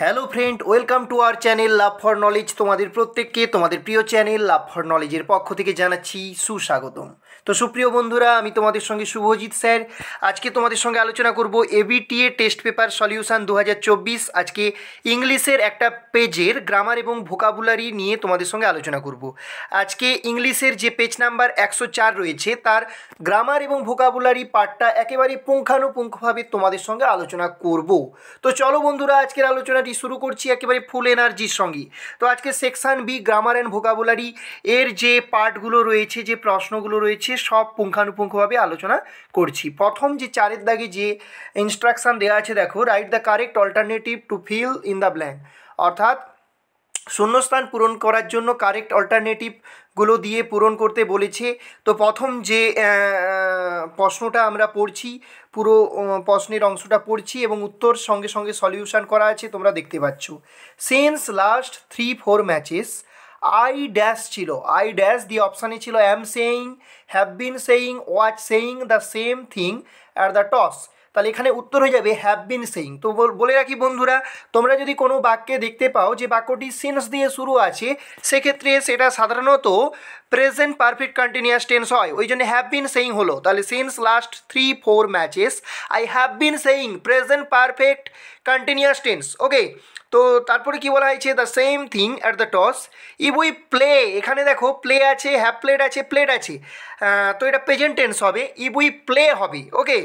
hello friend welcome to our channel love for knowledge তোমাদের প্রত্যেককে তোমাদের প্রিয় চ্যানেল লাভ ফর নলেজের পক্ষ থেকে জানাচ্ছি সুস্বাগতম তো সুপ্রিয় বন্ধুরা আমি তোমাদের সঙ্গে শুভজিৎ স্যার আজকে তোমাদের সঙ্গে আলোচনা করব এবিটিএ টেস্ট পেপার সলিউশান দু আজকে ইংলিশের একটা পেজের গ্রামার এবং ভোকাবুলারি নিয়ে তোমাদের সঙ্গে আলোচনা করব আজকে ইংলিশের যে পেজ নাম্বার একশো রয়েছে তার গ্রামার এবং ভোকাবুলারি পার্টটা একেবারে পুঙ্খানুপুঙ্খভাবে তোমাদের সঙ্গে আলোচনা করব তো চলো বন্ধুরা আজকের আলোচনা ভিডিওটি শুরু করছি একেবারে ফুল এনার্জির সঙ্গে তো আজকে section B grammar and vocabulary এর যে পার্টগুলো রয়েছে যে প্রশ্নগুলো রয়েছে সব পুঙ্খানুপুঙ্খভাবে আলোচনা করছি প্রথম যে চারের দাগে যে ইনস্ট্রাকশান দেওয়া আছে দেখো write the correct alternative to fill in the blank অর্থাৎ শূন্যস্থান পূরণ করার জন্য কারেক্ট অল্টারনেটিভগুলো দিয়ে পূরণ করতে বলেছে তো প্রথম যে প্রশ্নটা আমরা পড়ছি পুরো প্রশ্নের অংশটা পড়ছি এবং উত্তর সঙ্গে সঙ্গে সলিউশন করা আছে তোমরা দেখতে পাচ্ছ since last three four matches I dash ছিল আই ড্যাশ দি অপশানে ছিল am saying have been saying watch saying the same thing at the toss তাহলে এখানে উত্তর হয়ে যাবে হ্যাভ বিন সেইং তো বলে রাখি বন্ধুরা তোমরা যদি কোনো বাক্যে দেখতে পাও যে বাক্যটি সিন্স দিয়ে শুরু আছে সেক্ষেত্রে সেটা সাধারণত প্রেজেন্ট পারফেক্ট কন্টিনিউয়াস টেন্স হয় ওই জন্য হ্যাভ বিন সেইং হলো তাহলে since last three four matches I have been saying present perfect continuous tense okay তো তারপরে কি বলা হয়েছে the same thing at the toss if we play এখানে দেখো প্লে আছে হ্যাপ প্লেট আছে প্লেট আছে তো এটা প্রেজেন্ট টেন্স হবে ইফ উই প্লে হবে okay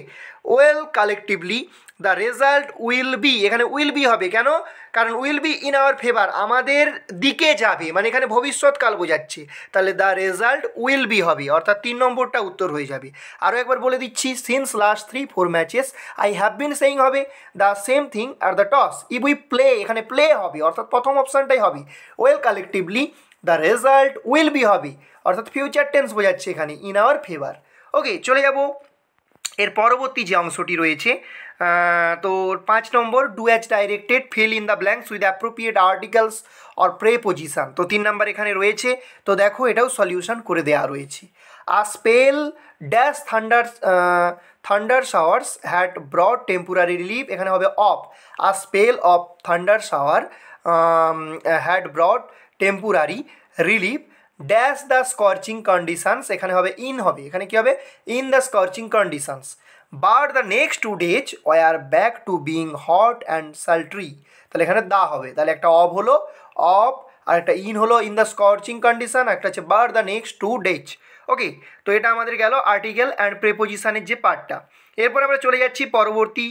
well collectively the result will be এখানে উইল বি হবে কেন কারণ will be in our favour আমাদের দিকে যাবে মানে এখানে ভবিষ্যৎকাল বোঝাচ্ছে তাহলে দ্য রেজাল্ট উইল বি হবে অর্থাৎ তিন নম্বরটা উত্তর হয়ে যাবে আরও একবার বলে দিচ্ছি since last three four matches I have been saying হবে দ্য সেম থিং আর the toss if we play এখানে প্লে হবে অর্থাৎ প্রথম অপশানটাই হবে well collectively the result will be হবে অর্থাৎ ফিউচার টেন্স বোঝাচ্ছে এখানে ইন আওয়ার ফেভার ওকে চলে যাব এর পরবর্তী যে অংশটি রয়েছে তো পাঁচ নম্বর do as directed fill in the blanks with appropriate articles or preposition তো তিন নম্বর এখানে রয়েছে তো দেখো এটাও সলিউশন করে দেওয়া রয়েছে a spell dash thunder thunder showers had brought temporary relief এখানে হবে of a spell of thunder shower had brought temporary relief dash the scorching conditions এখানে হবে ইন হবে এখানে কি হবে in the scorching conditions but the next two days are back to being hot and sultry তাহলে এখানে দা হবে তাহলে একটা অব হলো অব আর একটা ইন হলো ইন দ্য স্কর্চিং কন্ডিশন একটা হচ্ছে বার the next two days okay তো এটা আমাদের গেল আর্টিকেল অ্যান্ড প্রেপোজিশানের যে পার্টটা এরপর আমরা চলে যাচ্ছি পরবর্তী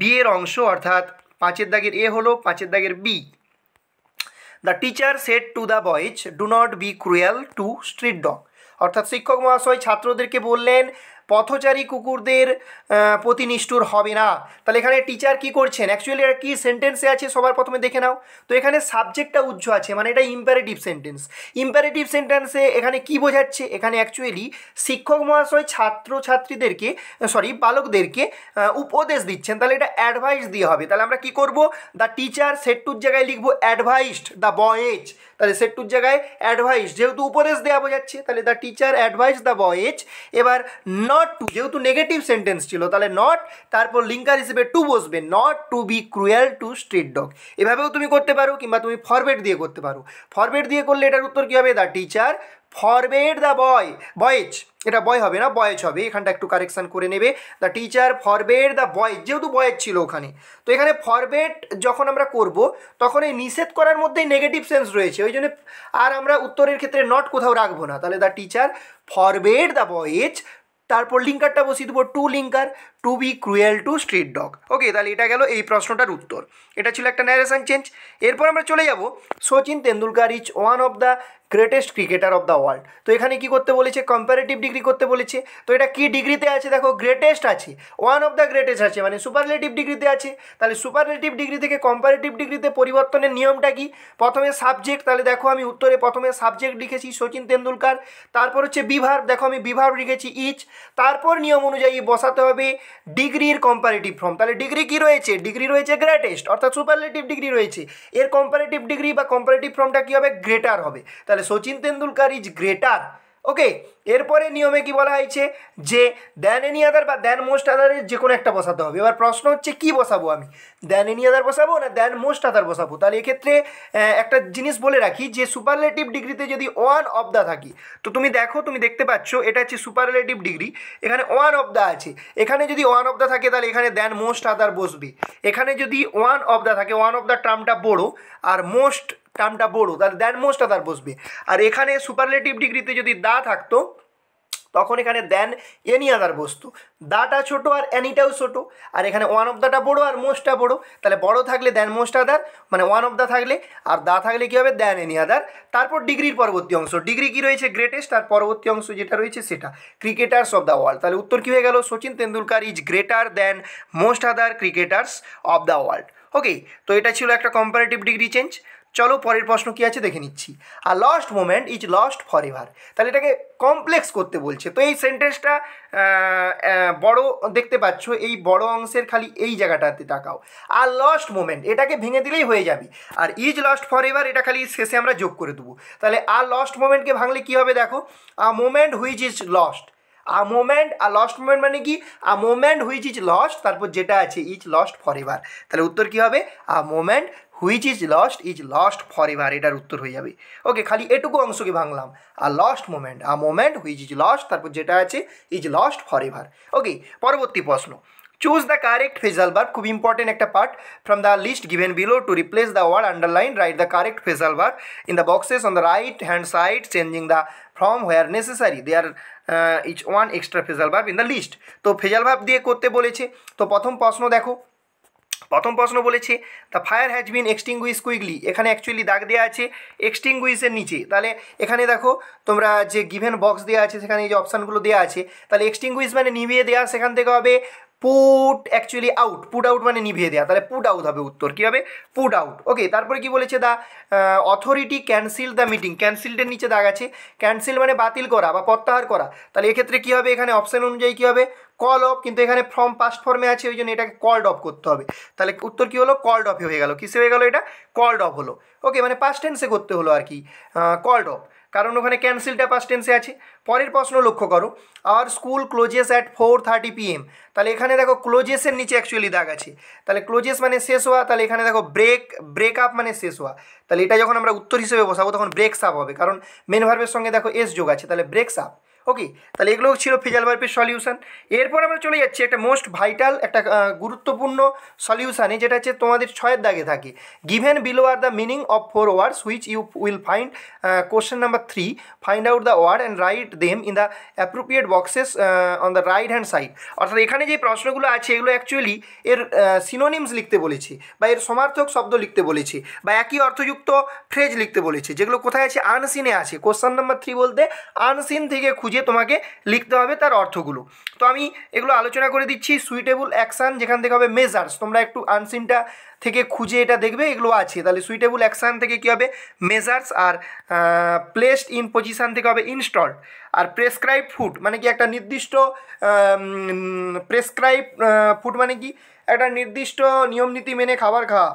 বিয়ের অংশ অর্থাৎ পাঁচের দাগের এ হলো পাঁচের দাগের B the teacher set to the boys do not be cruel to street dog অর্থাৎ শিক্ষক মহাশয় ছাত্রদেরকে বললেন পথচারী কুকুরদের প্রতি নিষ্ঠুর হবে না তাহলে এখানে টিচার কি করছেন অ্যাকচুয়ালি এটা কী সেন্টেন্সে আছে সবার প্রথমে দেখে নাও তো এখানে সাবজেক্টটা উচ্চ আছে মানে এটা ইম্প্যারেটিভ সেন্টেন্স ইম্প্যারেটিভ সেন্টেন্সে এখানে কি বোঝাচ্ছে এখানে অ্যাকচুয়ালি শিক্ষক মহাশয় ছাত্র ছাত্রীদেরকে সরি বালকদেরকে উপদেশ দিচ্ছেন তাহলে এটা অ্যাডভাইস দিয়ে হবে তাহলে আমরা কি করব দ্য টিচার সেট্টুর জায়গায় লিখবো অ্যাডভাইসড দ্য বয়েজ তাহলে সেট্টুর জায়গায় অ্যাডভাইস যেহেতু উপদেশ দেওয়া বোঝাচ্ছে তাহলে the teacher advice the boys এবার নট টু যেহেতু নেগেটিভ সেন্টেন্স ছিল তাহলে নট তারপর লিঙ্কার হিসেবে টু বসবে not to be cruel to street dog এভাবেও তুমি করতে পারো কিংবা তুমি ফরবেট দিয়ে করতে পারো ফরবেট দিয়ে করলে এটার উত্তর কী হবে the teacher forbade the boy boys এটা বয় হবে না বয়েজ হবে এখানটা একটু কারেকশান করে নেবে the teacher forbade the boys যেহেতু বয়েজ ছিল ওখানে তো এখানে ফরবেট যখন আমরা করব তখন এই নিষেধ করার মধ্যেই নেগেটিভ সেন্স রয়েছে ওই জন্য আর আমরা উত্তরের ক্ষেত্রে নট কোথাও রাখবো না তাহলে the teacher forbade the boys तपर लिंकार बसिए देव to linker to be cruel to street dog okay তাহলে এটা গেল এই প্রশ্নটার উত্তর এটা ছিল একটা ন্যারেশন চেঞ্জ এরপর আমরা চলে যাব Sachin Tendulkar is one of the greatest cricketer of the world তো এখানে কি করতে বলেছে কম্পারেটিভ ডিগ্রি করতে বলেছে তো এটা কি ডিগ্রিতে আছে দেখো গ্রেটেস্ট আছে ওয়ান অফ দ্য গ্রেটেস্ট আছে মানে সুপারলেটিভ ডিগ্রিতে আছে তাহলে সুপারলেটিভ ডিগ্রি থেকে কম্পারেটিভ ডিগ্রিতে পরিবর্তনের নিয়মটা কি প্রথমে সাবজেক্ট তাহলে দেখো আমি উত্তরে প্রথমে সাবজেক্ট লিখেছি সচিন তেন্ডুলকার তারপর হচ্ছে বিভার দেখো আমি বিভার লিখেছি ইচ তারপর নিয়ম অনুযায়ী বসাতে হবে ডিগ্রির কম্পারেটিভ ফর্ম তাহলে ডিগ্রি কী রয়েছে ডিগ্রি রয়েছে গ্রেটেস্ট অর্থাৎ সুপারলেটিভ ডিগ্রি রয়েছে এর কম্পারেটিভ ডিগ্রি বা কম্পারেটিভ ফর্মটা কী হবে গ্রেটার হবে তাহলে Sachin Tendulkar is greater okay এরপরে নিয়মে কি বলা হয়েছে যে দ্যান এনি আদার বা দ্যান মোস্ট আদারের যে কোনো একটা বসাতে হবে এবার প্রশ্ন হচ্ছে কি বসাবো আমি দ্যান এনি আদার বসাবো না দ্যান মোস্ট আদার বসাবো তাহলে এক্ষেত্রে একটা জিনিস বলে রাখি যে সুপারলেটিভ ডিগ্রিতে যদি ওয়ান অফ দ্য থাকি তো তুমি দেখো তুমি দেখতে পাচ্ছ এটা হচ্ছে সুপারলেটিভ ডিগ্রি এখানে ওয়ান অফ দ্য আছে এখানে যদি ওয়ান অফ দ্য থাকে তাহলে এখানে দ্যান মোস্ট আদার বসবে এখানে যদি ওয়ান অফ দ্য থাকে ওয়ান অফ দ্য টার্মটা বড়ো আর মোস্ট টার্মটা বড়ো তাহলে দ্যান মোস্টটা তার বসবে আর এখানে সুপারলেটিভ ডিগ্রিতে যদি দা থাকতো তখন এখানে দেন এনি আদার বস্তু দাটা ছোট আর অ্যানিটাও ছোট আর এখানে ওয়ান অফ দাটা বড়ো আর মোস্টটা বড়ো তাহলে বড় থাকলে দেন মোস্ট আদার মানে ওয়ান অফ দা থাকলে আর দা থাকলে কী হবে দেন এনি আদার তারপর ডিগ্রির পরবর্তী অংশ ডিগ্রি কী রয়েছে গ্রেটেস্ট আর পরবর্তী অংশ যেটা রয়েছে সেটা ক্রিকেটার্স অফ দ্য ওয়ার্ল্ড তাহলে উত্তর কী হয়ে গেল Sachin Tendulkar is greater than most other cricketers of the world okay তো এটা ছিল একটা কম্পারেটিভ ডিগ্রি চেঞ্জ চলো পরের প্রশ্ন কী আছে দেখে নিচ্ছি আর lost moment is lost forever তাহলে এটাকে কমপ্লেক্স করতে বলছে তো এই সেন্টেন্সটা বড় দেখতে পাচ্ছ এই বড় অংশের খালি এই জায়গাটাতে তাকাও আর লস্ট মোমেন্ট এটাকে ভেঙে দিলেই হয়ে যাবে আর ইজ লস্ট ফর এভার এটা খালি শেষে আমরা যোগ করে দেবো তাহলে আর লস্ট মোমেন্টকে ভাঙলে কী হবে দেখো a moment which is lost a moment a lost moment মানে কি a moment which is lost তারপর যেটা আছে ইজ লস্ট ফর এভার তাহলে উত্তর কী হবে a moment which is lost is lost forever এটার উত্তর হয়ে যাবে ওকে খালি এটুকু অংশকে ভাঙলাম আর lost moment a moment which is lost তারপর যেটা আছে is lost forever okay পরবর্তী প্রশ্ন choose the correct phrasal verb খুব ইম্পর্টেন্ট একটা part from the list given below to replace the word underline write the correct phrasal verb in the boxes on the right hand side changing the from where necessary they are each one extra phrasal verb in the list তো phrasal verb দিয়ে করতে বলেছে তো প্রথম প্রশ্ন দেখো প্রথম প্রশ্ন বলেছে the fire has been extinguish quickly এখানে অ্যাকচুয়ালি দাগ দেওয়া আছে এক্সটিংগুইসের নিচে তাহলে এখানে দেখো তোমরা যে গিভেন বক্স দেওয়া আছে সেখানে যে অপশানগুলো দেওয়া আছে তাহলে এক্সটিংগুইস মানে নিভিয়ে দেওয়া সেখান থেকে হবে put actually out put out মানে নিভিয়ে দেওয়া তাহলে পুট আউট হবে উত্তর কী হবে পুট আউট ওকে তারপরে কি বলেছে the authority cancel the meeting ক্যান্সিলটের নিচে দাগ আছে ক্যান্সিল মানে বাতিল করা বা প্রত্যাহার করা তাহলে এক্ষেত্রে কী হবে এখানে অপশান অনুযায়ী কী হবে কল অফ কিন্তু এখানে ফর্ম পাস্ট ফর্মে আছে ওই জন্য এটাকে কল্ড অফ করতে হবে তাহলে উত্তর কী হলো কল্ড অফ হয়ে গেল কিসে হয়ে গেলো এটা কল্ড অফ হলো ওকে মানে পাস্ট টেন্সে করতে হলো আর কি কল্ড অফ কারণ ওখানে ক্যান্সেলটা পাস্ট টেন্সে আছে পরের প্রশ্ন লক্ষ্য করো our school closes at four thirty PM তাহলে এখানে দেখো ক্লোজেসের নিচে অ্যাকচুয়ালি দাগ আছে তাহলে ক্লোজেস মানে শেষ হওয়া তাহলে এখানে দেখো ব্রেক ব্রেক আপ মানে শেষ হওয়া তাহলে এটা যখন আমরা উত্তর হিসেবে বসাবো তখন ব্রেক সাপ হবে কারণ মেন ভার্বের সঙ্গে দেখো এস যোগ আছে তাহলে ব্রেক সাপ ওকে তাহলে এগুলো ছিল ফিজাল বার্পির সলিউশান এরপর আমরা চলে যাচ্ছি একটা মোস্ট ভাইটাল একটা গুরুত্বপূর্ণ সলিউশানে যেটা হচ্ছে তোমাদের ছয়ের দাগে থাকে given below are the meaning of four words which you will find question number three find out the word and write them in the appropriate boxes on the right hand side অর্থাৎ এখানে যে প্রশ্নগুলো আছে এগুলো actually এর synonyms লিখতে বলেছি বা এর সমার্থক শব্দ লিখতে বলেছি বা একই অর্থযুক্ত ফ্রেজ লিখতে বলেছি যেগুলো কোথায় আছে আনসিনে আছে কোশ্চেন নাম্বার থ্রি বলতে আনসিন থেকে খুঁজে খুঁজে তোমাকে লিখতে হবে তার অর্থগুলো তো আমি এগুলো আলোচনা করে দিচ্ছি সুইটেবল অ্যাকশান যেখান থেকে হবে মেজার্স তোমরা একটু আনসিনটা থেকে খুঁজে এটা দেখবে এগুলো আছে তাহলে সুইটেবল অ্যাকশান থেকে কী হবে measures are placed in position থেকে হবে ইনস্টল আর প্রেসক্রাইব ফুড মানে কি একটা নির্দিষ্ট প্রেসক্রাইব ফুড মানে কি একটা নির্দিষ্ট নিয়মনীতি মেনে খাবার খাওয়া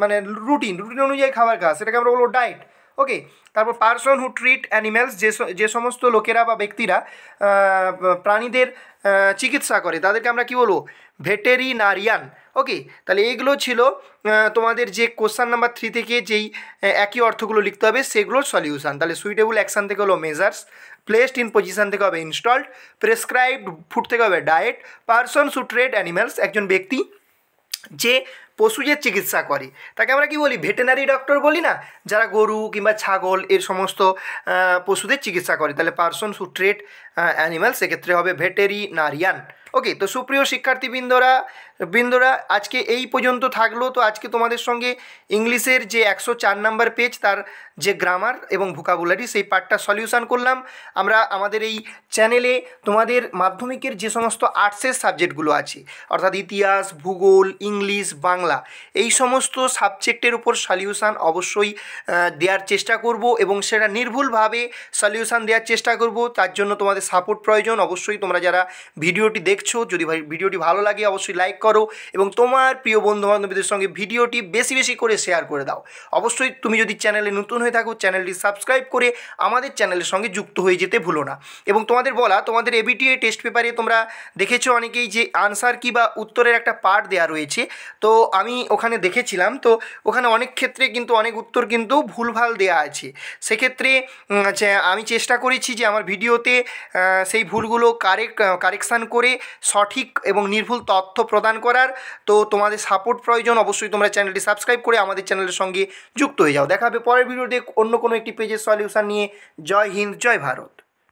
মানে রুটিন রুটিন অনুযায়ী খাবার খাওয়া সেটাকে আমরা বলবো ডায়েট ওকে তারপর পারসন হু ট্রিট অ্যানিম্যালস যে যে সমস্ত লোকেরা বা ব্যক্তিরা প্রাণীদের চিকিৎসা করে তাদেরকে আমরা কি বলবো ভেটেরিনারিয়ান ওকে তাহলে এইগুলো ছিল তোমাদের যে কোশ্চান নাম্বার থ্রি থেকে যেই একই অর্থগুলো লিখতে হবে সেগুলোর সলিউশান তাহলে সুইটেবল অ্যাকশান থেকে হলো মেজার্স প্লেসড ইন পজিশান থেকে হবে ইনস্টলড প্রেসক্রাইবড ফুড থেকে হবে ডায়েট পারসন সু ট্রেড অ্যানিম্যালস একজন ব্যক্তি যে পশুদের চিকিৎসা করে তাকে আমরা কি বলি ভেটেনারি ডক্টর বলি না যারা গরু কিংবা ছাগল এর সমস্ত পশুদের চিকিৎসা করে তাহলে পার্সন হু ট্রেড অ্যানিম্যাল সেক্ষেত্রে হবে ভেটেরিনারিয়ান ওকে তো সুপ্রিয় শিক্ষার্থী বৃন্দরা বৃন্দরা আজকে এই পর্যন্ত থাকলো তো আজকে তোমাদের সঙ্গে ইংলিশের যে একশো চার নাম্বার পেজ তার যে গ্রামার এবং ভোকাবুলারি সেই পার্টটা সলিউশান করলাম আমরা আমাদের এই চ্যানেলে তোমাদের মাধ্যমিকের যে সমস্ত আর্টসের সাবজেক্টগুলো আছে অর্থাৎ ইতিহাস ভূগোল ইংলিশ বাংলা বাংলা এই সমস্ত সাবজেক্টের উপর সলিউশান অবশ্যই দেওয়ার চেষ্টা করব এবং সেটা নির্ভুলভাবে সলিউশান দেওয়ার চেষ্টা করব তার জন্য তোমাদের সাপোর্ট প্রয়োজন অবশ্যই তোমরা যারা ভিডিওটি দেখছো যদি ভিডিওটি ভালো লাগে অবশ্যই লাইক করো এবং তোমার প্রিয় বন্ধুবান্ধবীদের সঙ্গে ভিডিওটি বেশি বেশি করে শেয়ার করে দাও অবশ্যই তুমি যদি চ্যানেলে নতুন হয়ে থাকো চ্যানেলটি সাবস্ক্রাইব করে আমাদের চ্যানেলের সঙ্গে যুক্ত হয়ে যেতে ভুলো না এবং তোমাদের বলা তোমাদের এবিটিএ টেস্ট পেপারে তোমরা দেখেছো অনেকেই যে আনসার কি বা উত্তরের একটা পার্ট দেওয়া রয়েছে তো আমি ওখানে দেখেছিলাম তো ওখানে অনেক ক্ষেত্রে কিন্তু অনেক উত্তর কিন্তু ভুলভাল দেয়া আছে সেক্ষেত্রে আচ্ছা, আমি চেষ্টা করেছি যে আমার ভিডিওতে সেই ভুলগুলো কারেক কারেকশান করে সঠিক এবং নির্ভুল তথ্য প্রদান করার তো তোমাদের সাপোর্ট প্রয়োজন অবশ্যই তোমরা চ্যানেলটি সাবস্ক্রাইব করে আমাদের চ্যানেলের সঙ্গে যুক্ত হয়ে যাও দেখা হবে পরের ভিডিওতে অন্য কোনো একটি পেজের সলিউশন নিয়ে জয় হিন্দ জয় ভারত